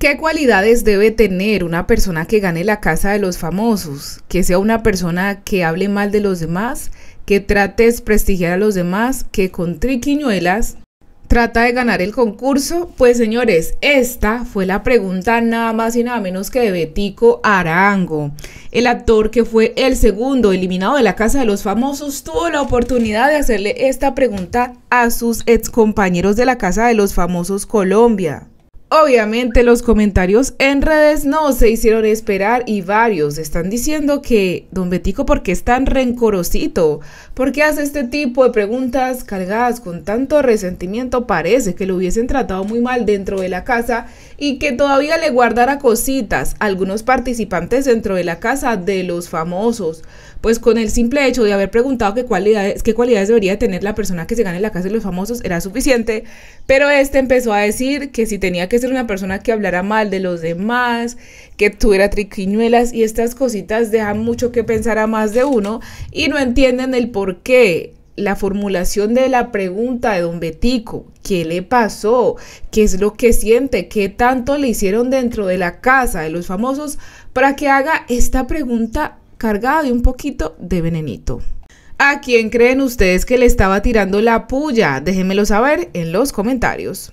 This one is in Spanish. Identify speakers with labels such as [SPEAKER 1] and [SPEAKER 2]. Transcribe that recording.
[SPEAKER 1] ¿Qué cualidades debe tener una persona que gane la casa de los famosos? Que sea una persona que hable mal de los demás, que trate de desprestigiar a los demás, que con triquiñuelas trata de ganar el concurso? Pues señores, esta fue la pregunta nada más y nada menos que de Betico Arango. El actor que fue el segundo eliminado de la Casa de los Famosos tuvo la oportunidad de hacerle esta pregunta a sus excompañeros de la Casa de los Famosos Colombia. Obviamente los comentarios en redes no se hicieron esperar y varios están diciendo que, don Betico, ¿por qué es tan rencorosito? ¿Por qué hace este tipo de preguntas cargadas con tanto resentimiento? Parece que lo hubiesen tratado muy mal dentro de la casa y que todavía le guardara cositas a algunos participantes dentro de la casa de los famosos. Pues con el simple hecho de haber preguntado qué cualidades, qué debería tener la persona que se gane la casa de los famosos era suficiente, pero este empezó a decir que si tenía que ser una persona que hablara mal de los demás, que tuviera triquiñuelas y estas cositas dejan mucho que pensar a más de uno y no entienden el por qué la formulación de la pregunta de don Betico, ¿qué le pasó? ¿Qué es lo que siente? ¿Qué tanto le hicieron dentro de la casa de los famosos para que haga esta pregunta cargada de un poquito de venenito? ¿A quién creen ustedes que le estaba tirando la puya? Déjenmelo saber en los comentarios.